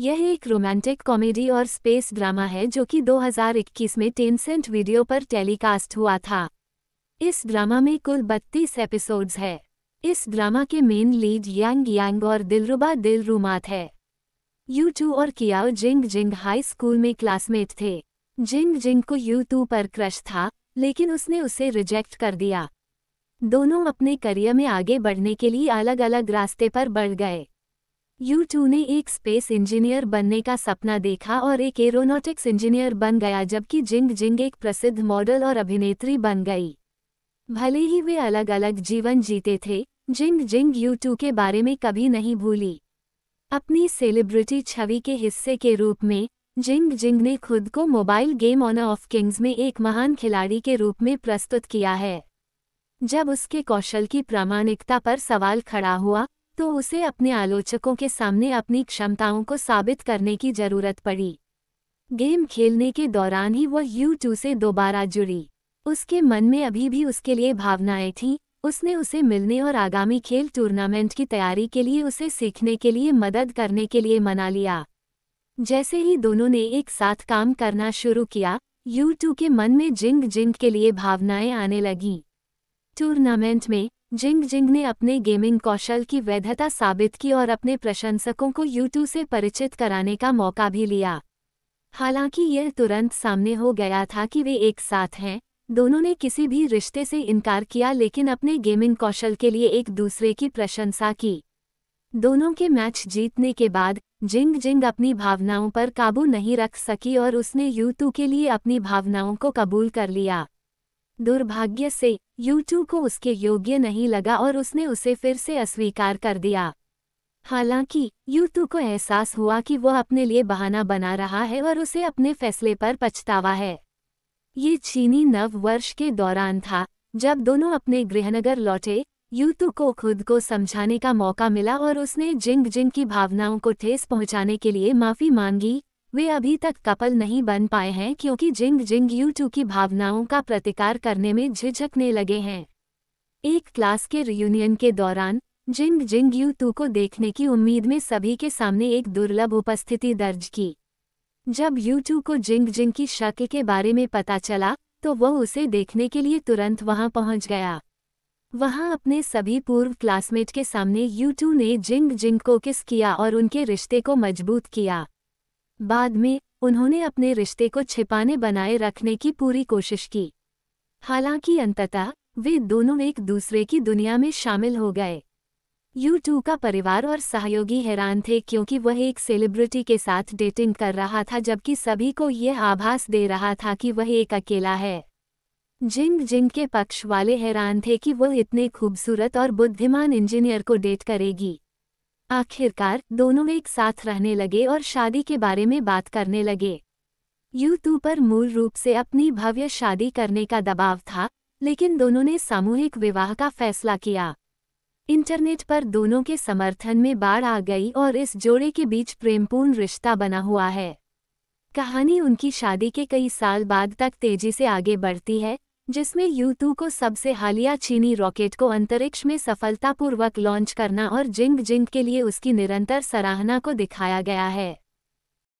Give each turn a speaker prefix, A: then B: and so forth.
A: यह एक romantic comedy और स्पेस ड्रामा है जो कि 2021 में टेंसेंट वीडियो पर टेलीकास्ट हुआ था इस ड्रामा में कुल 32 एपिसोड्स है इस ड्रामा के मेन लीड यांग यांग और दिलरुबा दिल रूमात है यू टू और Qiao Jing Jing high school में क्लासमेट थे जिंग जिंग को यू टू पर क्रश था लेकिन उसने उसे रिजेक्ट कर दिया दोनों अपने करियर में आगे बढ़ने के लिए अलग अलग रास्ते पर बढ़ गए यू टू ने एक स्पेस इंजीनियर बनने का सपना देखा और एक एरोनॉटिक्स इंजीनियर बन गया जबकि जिंग जिंग एक प्रसिद्ध मॉडल और अभिनेत्री बन गई भले ही वे अलग अलग जीवन जीते थे जिंग जिंग यू टू के बारे में कभी नहीं भूली अपनी सेलिब्रिटी छवि के हिस्से के रूप में जिंग जिंग ने खुद को mobile game Honor of Kings में एक महान खिलाड़ी के रूप में प्रस्तुत किया है जब उसके कौशल की प्रामाणिकता पर सवाल खड़ा हुआ तो उसे अपने आलोचकों के सामने अपनी क्षमताओं को साबित करने की जरूरत पड़ी गेम खेलने के दौरान ही वह यू से दोबारा जुड़ी उसके मन में अभी भी उसके लिए भावनाएं थीं उसने उसे मिलने और आगामी खेल टूर्नामेंट की तैयारी के लिए उसे सीखने के लिए मदद करने के लिए मना लिया जैसे ही दोनों ने एक साथ काम करना शुरू किया यू टू के मन में जिंग जिंग के लिए भावनाएं आने लगीं टूर्नामेंट में जिंग जिंग ने अपने गेमिंग कौशल की वैधता साबित की और अपने प्रशंसकों को यूट्यूब से परिचित कराने का मौका भी लिया हालांकि यह तुरंत सामने हो गया था कि वे एक साथ हैं दोनों ने किसी भी रिश्ते से इनकार किया लेकिन अपने गेमिंग कौशल के लिए एक दूसरे की प्रशंसा की दोनों के मैच जीतने के बाद जिंग जिंग अपनी भावनाओं पर काबू नहीं रख सकी और उसने यूतू के लिए अपनी भावनाओं को कबूल कर लिया दुर्भाग्य से यूटू को उसके योग्य नहीं लगा और उसने उसे फिर से अस्वीकार कर दिया हालांकि यूटू को एहसास हुआ कि वह अपने लिए बहाना बना रहा है और उसे अपने फैसले पर पछतावा है ये चीनी नव वर्ष के दौरान था जब दोनों अपने गृहनगर लौटे यूतू को खुद को समझाने का मौका मिला और उसने जिंग जिंग की भावनाओं को ठेस पहुंचाने के लिए माफी मांगी वे अभी तक कपल नहीं बन पाए हैं क्योंकि जिंग जिंग यू टू की भावनाओं का प्रतिकार करने में झिझकने लगे हैं एक क्लास के रियूनियन के दौरान जिंग जिंग यू टू को देखने की उम्मीद में सभी के सामने एक दुर्लभ उपस्थिति दर्ज की जब यू टू को जिंग जिंग की शक के बारे में पता चला तो वह उसे देखने के लिए तुरंत वहां पहुंच गया वहां अपने सभी पूर्व क्लासमेट के सामने यू टू ने जिंग जिंग को किस किया और उनके रिश्ते को मजबूत किया बाद में उन्होंने अपने रिश्ते को छिपाने बनाए रखने की पूरी कोशिश की हालांकि अंततः वे दोनों एक दूसरे की दुनिया में शामिल हो गए यू का परिवार और सहयोगी हैरान थे क्योंकि वह एक सेलिब्रिटी के साथ डेटिंग कर रहा था जबकि सभी को यह आभास दे रहा था कि वह एक अकेला है जिंग जिंग के पक्ष वाले हैरान थे कि वह इतने खूबसूरत और बुद्धिमान इंजीनियर को डेट करेगी आखिरकार दोनों एक साथ रहने लगे और शादी के बारे में बात करने लगे यू पर मूल रूप से अपनी भव्य शादी करने का दबाव था लेकिन दोनों ने सामूहिक विवाह का फैसला किया इंटरनेट पर दोनों के समर्थन में बाढ़ आ गई और इस जोड़े के बीच प्रेमपूर्ण रिश्ता बना हुआ है कहानी उनकी शादी के कई साल बाद तक तेजी से आगे बढ़ती है जिसमें यू को सबसे हालिया चीनी रॉकेट को अंतरिक्ष में सफलतापूर्वक लॉन्च करना और जिंग जिंग के लिए उसकी निरंतर सराहना को दिखाया गया है